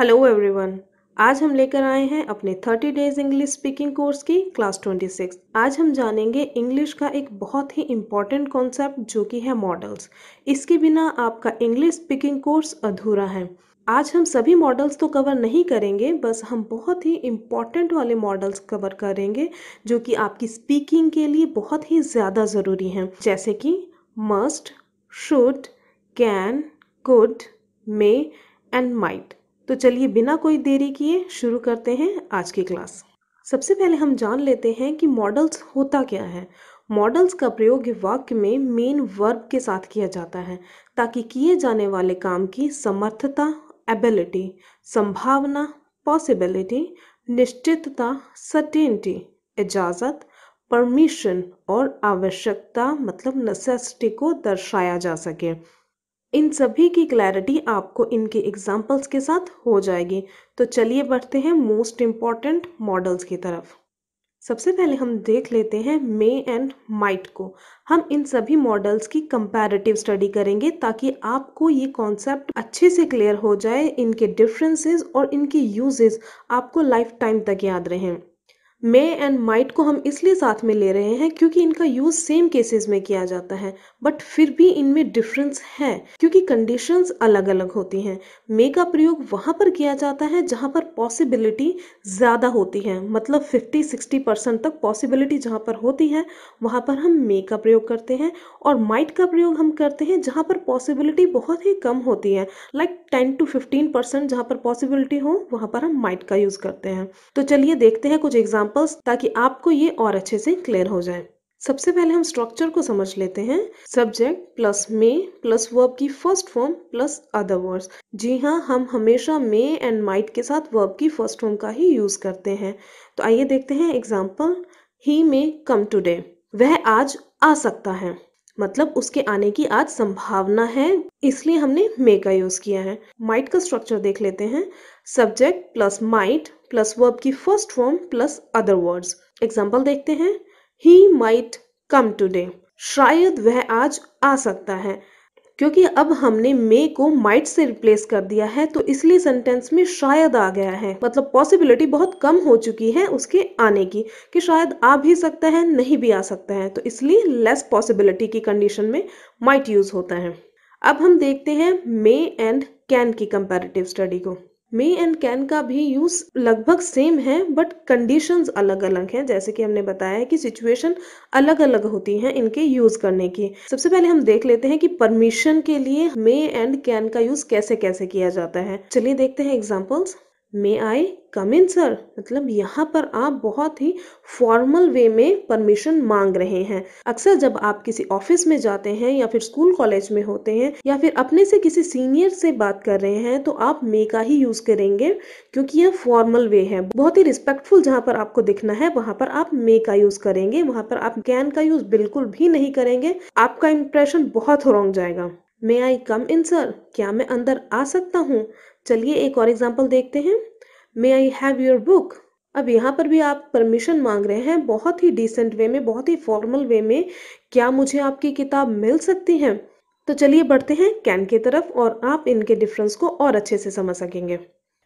hello everyone आज हम लेकर आए हैं अपने 30 डेज इंग्लिश स्पीकिंग कोर्स की क्लास 26 आज हम जानेंगे इंग्लिश का एक बहुत ही इम्पॉर्टेंट कॉन्सेप्ट जो कि है मॉडल्स इसके बिना आपका इंग्लिश स्पीकिंग कोर्स अधूरा है आज हम सभी मॉडल्स तो कवर नहीं करेंगे बस हम बहुत ही इम्पॉर्टेंट वाले मॉडल्स कवर करेंगे जो कि आपकी स्पीकिंग के लिए बहुत ही ज़्यादा ज़रूरी हैं जैसे कि must should can could may and might तो चलिए बिना कोई देरी किए शुरू करते हैं आज की क्लास सबसे पहले हम जान लेते हैं कि मॉडल्स होता क्या है मॉडल्स का प्रयोग वाक्य में मेन वर्ब के साथ किया जाता है ताकि किए जाने वाले काम की समर्थता एबिलिटी संभावना पॉसिबिलिटी निश्चितता सर्टेनिटी इजाज़त परमिशन और आवश्यकता मतलब नेसेसिटी को दर्शाया जा सके इन सभी की क्लैरिटी आपको इनके एग्जाम्पल्स के साथ हो जाएगी तो चलिए बढ़ते हैं मोस्ट इम्पॉर्टेंट मॉडल्स की तरफ सबसे पहले हम देख लेते हैं मे एंड माइट को हम इन सभी मॉडल्स की कंपैरेटिव स्टडी करेंगे ताकि आपको ये कॉन्सेप्ट अच्छे से क्लियर हो जाए इनके डिफरेंसेस और इनके यूजेस आपको लाइफ टाइम तक याद रहें मे एंड माइट को हम इसलिए साथ में ले रहे हैं क्योंकि इनका यूज सेम केसेस में किया जाता है बट फिर भी इनमें डिफरेंस है क्योंकि कंडीशंस अलग अलग होती हैं मे का प्रयोग वहां पर किया जाता है जहां पर पॉसिबिलिटी ज़्यादा होती है मतलब 50-60 परसेंट तक पॉसिबिलिटी जहां पर होती है वहां पर हम मे का प्रयोग करते हैं और माइट का प्रयोग हम करते हैं जहाँ पर पॉसिबिलिटी बहुत ही कम होती है like ten to fifteen percent जहाँ पर पॉसिबिलिटी हो वहाँ पर हम माइट का यूज़ करते हैं तो चलिए देखते हैं कुछ एग्जाम्पल एग्जाम्पल्स ताकि आपको ये और अच्छे से क्लियर हो जाए सबसे पहले हम स्ट्रक्चर को समझ लेते हैं subject plus may plus verb की first form plus other words जी हाँ हम हमेशा मे एंड माइट के साथ वर्ब की फर्स्ट फॉर्म का ही यूज करते हैं तो आइए देखते हैं एग्जाम्पल ही मे कम टूडे वह आज आ सकता है मतलब उसके आने की आज संभावना है इसलिए हमने मे का यूज किया है माइट का स्ट्रक्चर देख लेते हैं subject plus might plus verb की first form plus other words example देखते हैं ही माइट कम टूडे शायद वह आज आ सकता है क्योंकि अब हमने मे को माइट से रिप्लेस कर दिया है तो इसलिए सेंटेंस में शायद आ गया है मतलब पॉसिबिलिटी बहुत कम हो चुकी है उसके आने की कि शायद आ भी सकता है नहीं भी आ सकता है तो इसलिए लेस पॉसिबिलिटी की कंडीशन में माइट यूज होता है अब हम देखते हैं मे एंड कैन की कंपेरेटिव स्टडी को मे एंड कैन का भी यूज लगभग सेम है बट कंडीशंस अलग अलग हैं जैसे कि हमने बताया है कि सिचुएशन अलग अलग होती हैं इनके यूज करने की सबसे पहले हम देख लेते हैं कि परमिशन के लिए मे एंड कैन का यूज कैसे कैसे किया जाता है चलिए देखते हैं एग्जाम्पल्स मे आई कम इन सर मतलब यहाँ पर आप बहुत ही फॉर्मल वे में परमिशन मांग रहे हैं अक्सर जब आप किसी ऑफिस में जाते हैं या फिर स्कूल कॉलेज में होते हैं या फिर अपने से किसी सीनियर से बात कर रहे हैं तो आप मे का ही यूज करेंगे क्योंकि यह फॉर्मल वे है बहुत ही रिस्पेक्टफुल जहाँ पर आपको दिखना है वहां पर आप मे का यूज करेंगे वहां पर आप कैन का यूज बिल्कुल भी नहीं करेंगे आपका इम्प्रेशन बहुत रॉन्ग जाएगा मे आई कम इन सर क्या मैं अंदर आ सकता हूँ चलिए एक और एग्जाम्पल देखते हैं may I have your book अब यहाँ पर भी आप परमिशन मांग रहे हैं बहुत ही डिसेंट वे में बहुत ही फॉर्मल वे में क्या मुझे आपकी किताब मिल सकती है तो चलिए बढ़ते हैं कैन की तरफ और आप इनके डिफरेंस को और अच्छे से समझ सकेंगे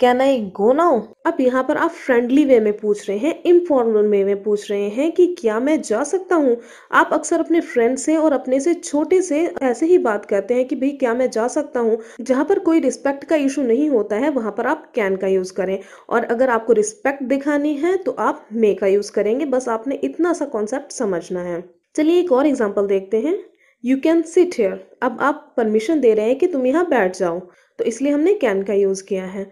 कैन आई गो नाउ अब यहाँ पर आप फ्रेंडली वे में पूछ रहे हैं इनफॉर्मल वे में पूछ रहे हैं कि क्या मैं जा सकता हूँ आप अक्सर अपने फ्रेंड से और अपने से छोटे से ऐसे ही बात करते हैं कि भाई क्या मैं जा सकता हूँ जहाँ पर कोई रिस्पेक्ट का इशू नहीं होता है वहाँ पर आप कैन का यूज करें और अगर आपको रिस्पेक्ट दिखानी है तो आप मे का यूज करेंगे बस आपने इतना सा कॉन्सेप्ट समझना है चलिए एक और एग्जाम्पल देखते हैं यू कैन सिट हेयर अब आप परमिशन दे रहे हैं कि तुम यहाँ बैठ जाओ तो इसलिए हमने कैन का यूज़ किया है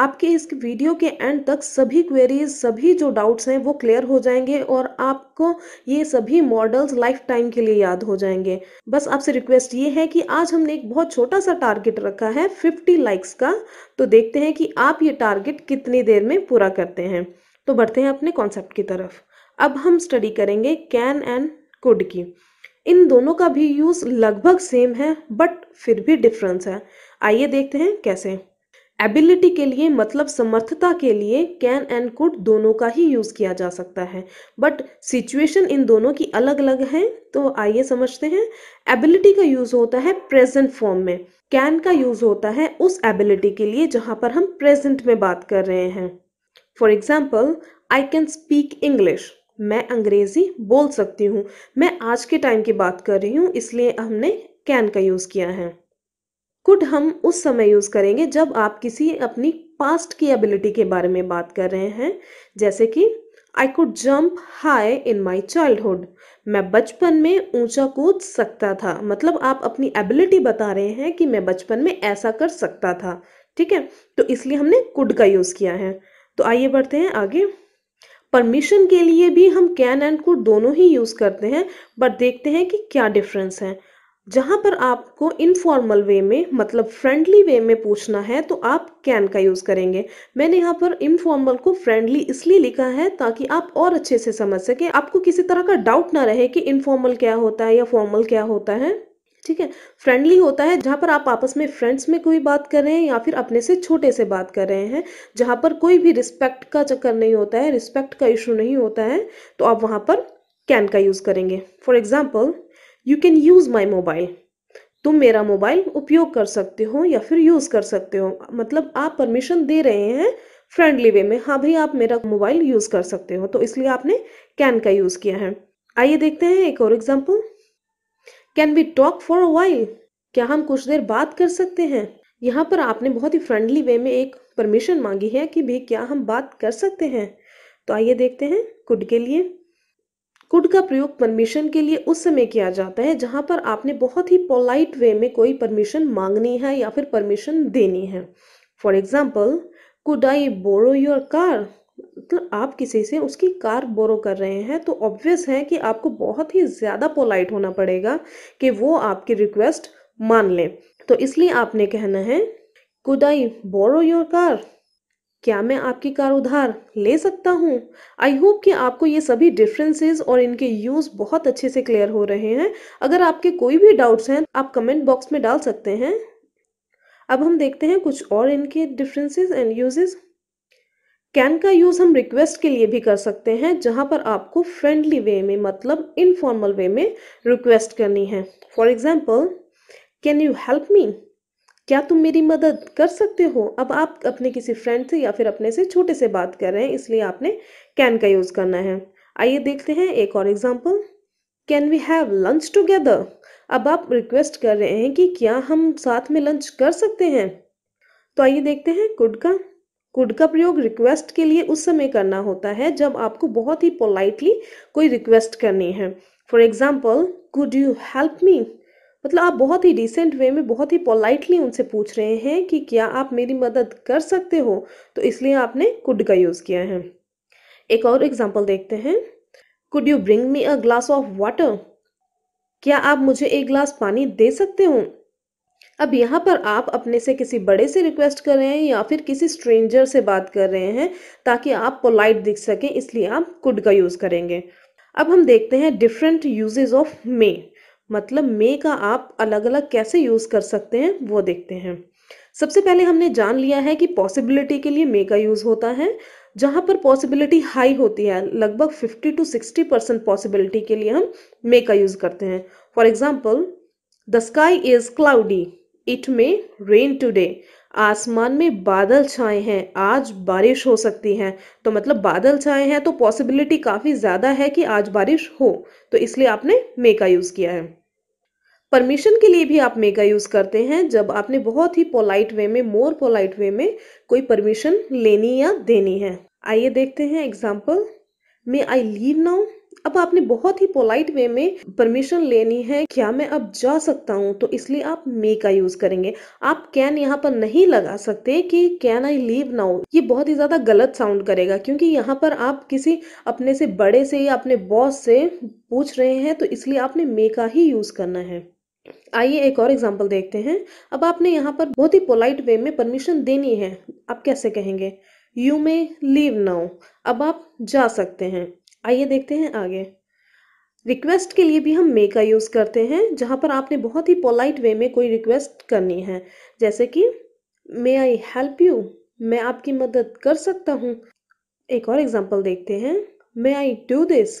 आपके इस वीडियो के एंड तक सभी क्वेरीज सभी जो डाउट्स हैं वो क्लियर हो जाएंगे और आपको ये सभी मॉडल्स लाइफ टाइम के लिए याद हो जाएंगे बस आपसे रिक्वेस्ट ये है कि आज हमने एक बहुत छोटा सा टारगेट रखा है 50 लाइक्स का तो देखते हैं कि आप ये टारगेट कितनी देर में पूरा करते हैं तो बढ़ते हैं अपने कॉन्सेप्ट की तरफ अब हम स्टडी करेंगे कैन एंड कुड की इन दोनों का भी यूज़ लगभग सेम है बट फिर भी डिफरेंस है आइए देखते हैं कैसे एबिलिटी के लिए मतलब समर्थता के लिए कैन एंड कुड दोनों का ही यूज़ किया जा सकता है बट सिचुएशन इन दोनों की अलग अलग है तो आइए समझते हैं एबिलिटी का यूज़ होता है प्रेजेंट फॉर्म में कैन का यूज़ होता है उस एबिलिटी के लिए जहाँ पर हम प्रेजेंट में बात कर रहे हैं for example I can speak English मैं अंग्रेज़ी बोल सकती हूँ मैं आज के टाइम की बात कर रही हूँ इसलिए हमने कैन का यूज़ किया है कुड हम उस समय यूज़ करेंगे जब आप किसी अपनी पास्ट की एबिलिटी के बारे में बात कर रहे हैं जैसे कि I could jump high in my childhood मैं बचपन में ऊंचा कूद सकता था मतलब आप अपनी एबिलिटी बता रहे हैं कि मैं बचपन में ऐसा कर सकता था ठीक है तो इसलिए हमने कुड का यूज़ किया है तो आइए बढ़ते हैं आगे परमिशन के लिए भी हम कैन एंड कुड दोनों ही यूज़ करते हैं बट देखते हैं कि क्या डिफरेंस है जहाँ पर आपको इनफॉर्मल वे में मतलब फ्रेंडली वे में पूछना है तो आप कैन का यूज़ करेंगे मैंने यहाँ पर इनफॉर्मल को फ्रेंडली इसलिए लिखा है ताकि आप और अच्छे से समझ सकें आपको किसी तरह का डाउट ना रहे कि इनफॉर्मल क्या होता है या फॉर्मल क्या होता है ठीक है फ्रेंडली होता है जहाँ पर आप आपस में फ्रेंड्स में कोई बात कर रहे हैं या फिर अपने से छोटे से बात कर रहे हैं जहाँ पर कोई भी रिस्पेक्ट का चक्कर नहीं होता है रिस्पेक्ट का इशू नहीं होता है तो आप वहाँ पर कैन का यूज़ करेंगे for example you can use my mobile तुम मेरा मोबाइल उपयोग कर सकते हो या फिर यूज़ कर सकते हो मतलब आप परमिशन दे रहे हैं फ्रेंडली वे में हाँ भाई आप मेरा मोबाइल यूज़ कर सकते हो तो इसलिए आपने कैन का यूज़ किया है आइए देखते हैं एक और example can be talk for a while क्या हम कुछ देर बात कर सकते हैं यहाँ पर आपने बहुत ही फ्रेंडली वे में एक परमिशन मांगी है कि भाई क्या हम बात कर सकते हैं तो आइए देखते हैं कुड के लिए कुड का प्रयोग परमिशन के लिए उस समय किया जाता है जहाँ पर आपने बहुत ही पोलाइट वे में कोई परमिशन मांगनी है या फिर परमिशन देनी है for example could I borrow your car तो आप किसी से उसकी कार बोरो कर रहे हैं तो ऑब्वियस है कि आपको बहुत ही ज़्यादा पोलाइट होना पड़ेगा कि वो आपकी रिक्वेस्ट मान लें तो इसलिए आपने कहना है could I borrow your car क्या मैं आपकी कार उधार ले सकता हूँ आई होप कि आपको ये सभी डिफरेंसेस और इनके यूज़ बहुत अच्छे से क्लियर हो रहे हैं अगर आपके कोई भी डाउट्स हैं आप कमेंट बॉक्स में डाल सकते हैं अब हम देखते हैं कुछ और इनके डिफरेंसेस एंड यूजेस कैन का यूज़ हम रिक्वेस्ट के लिए भी कर सकते हैं जहाँ पर आपको फ्रेंडली वे में मतलब इनफॉर्मल वे में रिक्वेस्ट करनी है for example can you help me क्या तुम मेरी मदद कर सकते हो अब आप अपने किसी फ्रेंड से या फिर अपने से छोटे से बात कर रहे हैं इसलिए आपने कैन का यूज़ करना है आइए देखते हैं एक और example can we have lunch together अब आप रिक्वेस्ट कर रहे हैं कि क्या हम साथ में लंच कर सकते हैं तो आइए देखते हैं कुड का कुड का प्रयोग रिक्वेस्ट के लिए उस समय करना होता है जब आपको बहुत ही पोलाइटली कोई रिक्वेस्ट करनी है for example could you help me मतलब आप बहुत ही डिसेंट वे में बहुत ही पोलाइटली उनसे पूछ रहे हैं कि क्या आप मेरी मदद कर सकते हो तो इसलिए आपने कुड का यूज़ किया है एक और एग्जाम्पल देखते हैं could you bring me a glass of water क्या आप मुझे एक ग्लास पानी दे सकते हो अब यहाँ पर आप अपने से किसी बड़े से रिक्वेस्ट कर रहे हैं या फिर किसी स्ट्रेंजर से बात कर रहे हैं ताकि आप पोलाइट दिख सकें इसलिए आप कुड का यूज़ करेंगे अब हम देखते हैं डिफरेंट यूजेज ऑफ मे मतलब मे का आप अलग अलग कैसे यूज़ कर सकते हैं वो देखते हैं सबसे पहले हमने जान लिया है कि पॉसिबिलिटी के लिए मे का यूज़ होता है जहाँ पर पॉसिबिलिटी हाई होती है लगभग 50 टू 60 परसेंट पॉसिबिलिटी के लिए हम मे का यूज़ करते हैं for example the sky is cloudy it may rain today आसमान में बादल छाए हैं आज बारिश हो सकती है तो मतलब बादल छाए हैं तो पॉसिबिलिटी काफ़ी ज़्यादा है कि आज बारिश हो तो इसलिए आपने मे का यूज़ किया है परमिशन के लिए भी आप मे का यूज़ करते हैं जब आपने बहुत ही पोलाइट वे में मोर पोलाइट वे में कोई परमिशन लेनी या देनी है आइए देखते हैं example may I leave now अब आपने बहुत ही पोलाइट वे में परमिशन लेनी है क्या मैं अब जा सकता हूँ तो इसलिए आप मे का यूज करेंगे आप कैन यहाँ पर नहीं लगा सकते कि कैन आई लीव नाउ ये बहुत ही ज्यादा गलत साउंड करेगा क्योंकि यहाँ पर आप किसी अपने से बड़े से या अपने बॉस से पूछ रहे हैं तो इसलिए आपने मे का ही यूज करना है आइए एक और एग्जाम्पल देखते हैं अब आपने यहाँ पर बहुत ही पोलाइट वे में परमिशन देनी है आप कैसे कहेंगे यू मे लीव नाउ अब आप जा सकते हैं आइए देखते हैं आगे रिक्वेस्ट के लिए भी हम मे का यूज़ करते हैं जहाँ पर आपने बहुत ही पोलाइट वे में कोई रिक्वेस्ट करनी है जैसे कि मे आई हेल्प यू मैं आपकी मदद कर सकता हूँ एक और एग्जाम्पल देखते हैं मे आई डू दिस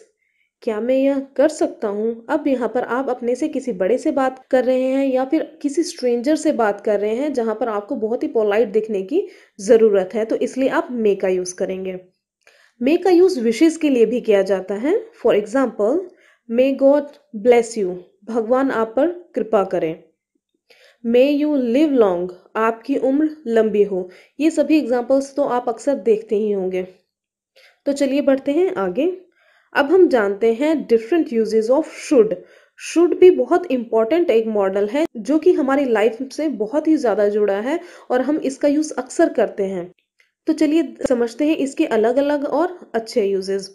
क्या मैं यह कर सकता हूँ अब यहाँ पर आप अपने से किसी बड़े से बात कर रहे हैं या फिर किसी स्ट्रेंजर से बात कर रहे हैं जहाँ पर आपको बहुत ही पोलाइट दिखने की ज़रूरत है तो इसलिए आप मे का यूज़ करेंगे मे का यूज़ विशेष के लिए भी किया जाता है for example may God bless you भगवान आप पर कृपा करें मे यू लिव लॉन्ग आपकी उम्र लंबी हो ये सभी एग्जाम्पल्स तो आप अक्सर देखते ही होंगे तो चलिए बढ़ते हैं आगे अब हम जानते हैं different uses of should should भी बहुत इंपॉर्टेंट एक मॉडल है जो कि हमारी लाइफ से बहुत ही ज़्यादा जुड़ा है और हम इसका यूज़ अक्सर करते हैं तो चलिए समझते हैं इसके अलग अलग और अच्छे यूजेज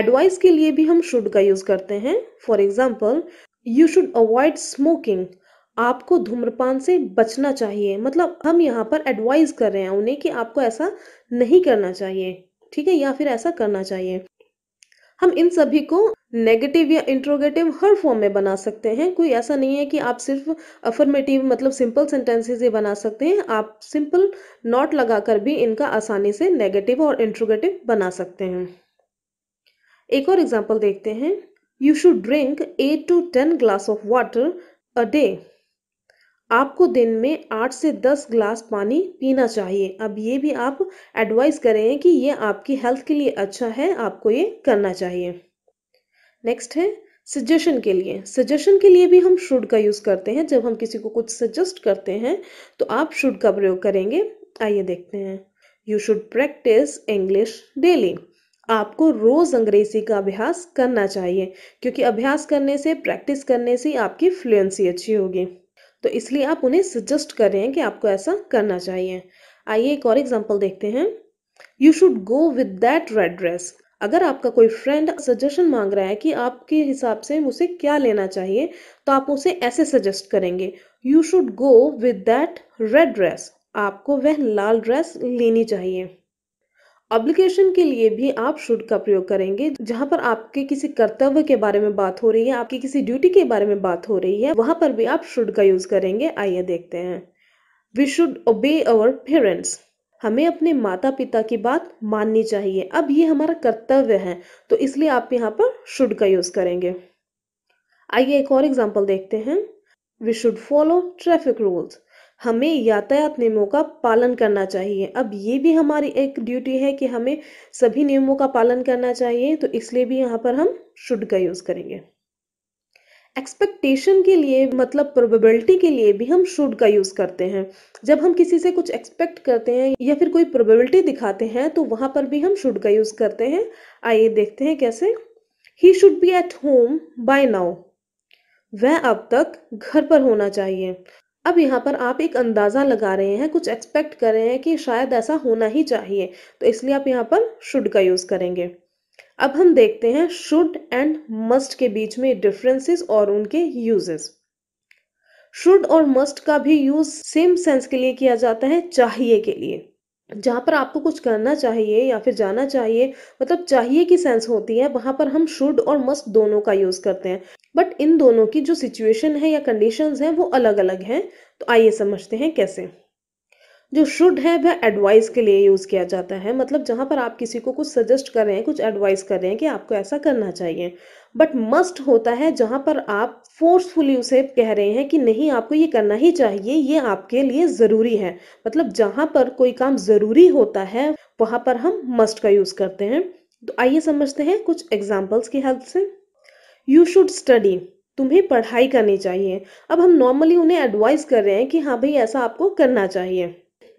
एडवाइस के लिए भी हम शुड का यूज़ करते हैं for example you should avoid smoking आपको धूम्रपान से बचना चाहिए मतलब हम यहाँ पर एडवाइज कर रहे हैं उन्हें कि आपको ऐसा नहीं करना चाहिए ठीक है या फिर ऐसा करना चाहिए हम इन सभी को नेगेटिव या इंट्रोगेटिव हर फॉर्म में बना सकते हैं कोई ऐसा नहीं है कि आप सिर्फ अफर्मेटिव मतलब सिंपल सेंटेंसेज ही बना सकते हैं आप सिंपल नॉट लगाकर भी इनका आसानी से नेगेटिव और इंट्रोगेटिव बना सकते हैं एक और एग्जाम्पल देखते हैं you should drink eight to ten glass of water a day आपको दिन में आठ से दस ग्लास पानी पीना चाहिए अब ये भी आप एडवाइस करें कि ये आपकी हेल्थ के लिए अच्छा है आपको ये करना चाहिए नेक्स्ट है सजेशन के लिए सजेशन के लिए भी हम शुड का यूज़ करते हैं जब हम किसी को कुछ सजेस्ट करते हैं तो आप शुड का प्रयोग करेंगे आइए देखते हैं you should practise English daily आपको रोज़ अंग्रेज़ी का अभ्यास करना चाहिए क्योंकि अभ्यास करने से प्रैक्टिस करने से आपकी फ्लुएंसी अच्छी होगी तो इसलिए आप उन्हें सजेस्ट कर रहे हैं कि आपको ऐसा करना चाहिए आइए एक और एग्जाम्पल देखते हैं you should go with that red dress अगर आपका कोई फ्रेंड सजेशन मांग रहा है कि आपके हिसाब से मुझे क्या लेना चाहिए तो आप उसे ऐसे सजेस्ट करेंगे you should go with that red dress आपको वह लाल ड्रेस लेनी चाहिए ऑब्लिकेशन के लिए भी आप शुड का प्रयोग करेंगे जहां पर आपके किसी कर्तव्य के बारे में बात हो रही है आपकी किसी ड्यूटी के बारे में बात हो रही है वहां पर भी आप शुड का यूज करेंगे आइए देखते हैं वी शुड ओबे अवर पेरेंट्स हमें अपने माता पिता की बात माननी चाहिए अब ये हमारा कर्तव्य है तो इसलिए आप यहाँ पर शुड का यूज करेंगे आइए एक और एग्जाम्पल देखते हैं we should follow traffic rules हमें यातायात नियमों का पालन करना चाहिए अब ये भी हमारी एक ड्यूटी है कि हमें सभी नियमों का पालन करना चाहिए तो इसलिए भी यहाँ पर हम शुड का यूज़ करेंगे एक्सपेक्टेशन के लिए मतलब प्रोबेबिलिटी के लिए भी हम शुड का यूज़ करते हैं जब हम किसी से कुछ एक्सपेक्ट करते हैं या फिर कोई प्रोबेबिलिटी दिखाते हैं तो वहाँ पर भी हम शुड का यूज़ करते हैं आइए देखते हैं कैसे he should be at home by now वह अब तक घर पर होना चाहिए अब यहाँ पर आप एक अंदाज़ा लगा रहे हैं कुछ एक्सपेक्ट कर रहे हैं कि शायद ऐसा होना ही चाहिए तो इसलिए आप यहाँ पर शुड का यूज़ करेंगे अब हम देखते हैं शुड एंड मस्ट के बीच में डिफरेंसेस और उनके यूजेस शुड और मस्ट का भी यूज सेम सेंस के लिए किया जाता है चाहिए के लिए जहाँ पर आपको कुछ करना चाहिए या फिर जाना चाहिए मतलब चाहिए की सेंस होती है वहां पर हम शुड और मस्ट दोनों का यूज़ करते हैं बट इन दोनों की जो सिचुएशन है या कंडीशंस हैं वो अलग अलग हैं तो आइए समझते हैं कैसे जो शुड है वह एडवाइस के लिए यूज़ किया जाता है मतलब जहाँ पर आप किसी को कुछ सजेस्ट कर रहे हैं कुछ एडवाइस कर रहे हैं कि आपको ऐसा करना चाहिए बट मस्ट होता है जहाँ पर आप फोर्सफुली उसे कह रहे हैं कि नहीं आपको ये करना ही चाहिए ये आपके लिए ज़रूरी है मतलब जहाँ पर कोई काम ज़रूरी होता है वहाँ पर हम मस्ट का यूज़ करते हैं तो आइए समझते हैं कुछ एग्जाम्पल्स की हेल्प से यू शुड स्टडी तुम्हें पढ़ाई करनी चाहिए अब हम नॉर्मली उन्हें एडवाइस कर रहे हैं कि हाँ भाई ऐसा आपको करना चाहिए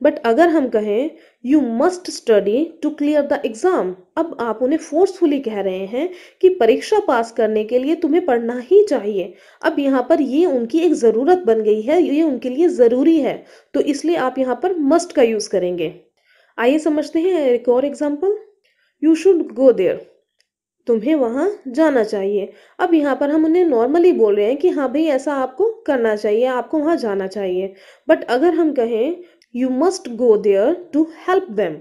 बट अगर हम कहें you must study to clear the exam अब आप उन्हें फोर्सफुली कह रहे हैं कि परीक्षा पास करने के लिए तुम्हें पढ़ना ही चाहिए अब यहाँ पर ये उनकी एक ज़रूरत बन गई है ये उनके लिए ज़रूरी है तो इसलिए आप यहाँ पर मस्ट का यूज़ करेंगे आइए समझते हैं एक और example you should go there तुम्हें वहाँ जाना चाहिए अब यहाँ पर हम उन्हें नॉर्मली बोल रहे हैं कि हाँ भाई ऐसा आपको करना चाहिए आपको वहाँ जाना चाहिए बट अगर हम कहें you must go there to help them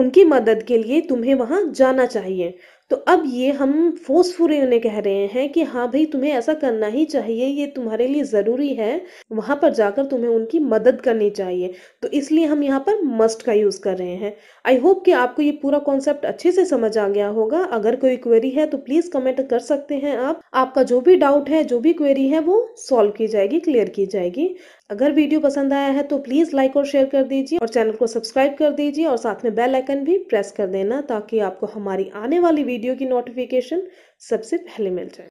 उनकी मदद के लिए तुम्हें वहाँ जाना चाहिए तो अब ये हम फोर्सफुली उन्हें कह रहे हैं कि हाँ भाई तुम्हें ऐसा करना ही चाहिए ये तुम्हारे लिए ज़रूरी है वहाँ पर जाकर तुम्हें उनकी मदद करनी चाहिए तो इसलिए हम यहाँ पर मस्ट का यूज़ कर रहे हैं आई होप कि आपको ये पूरा कॉन्सेप्ट अच्छे से समझ आ गया होगा अगर कोई क्वेरी है तो प्लीज़ कमेंट कर सकते हैं आप आपका जो भी डाउट है जो भी क्वेरी है वो सॉल्व की जाएगी क्लियर की जाएगी अगर वीडियो पसंद आया है तो प्लीज़ लाइक और शेयर कर दीजिए और चैनल को सब्सक्राइब कर दीजिए और साथ में बेल आइकन भी प्रेस कर देना ताकि आपको हमारी आने वाली वीडियो की नोटिफिकेशन सबसे पहले मिल जाए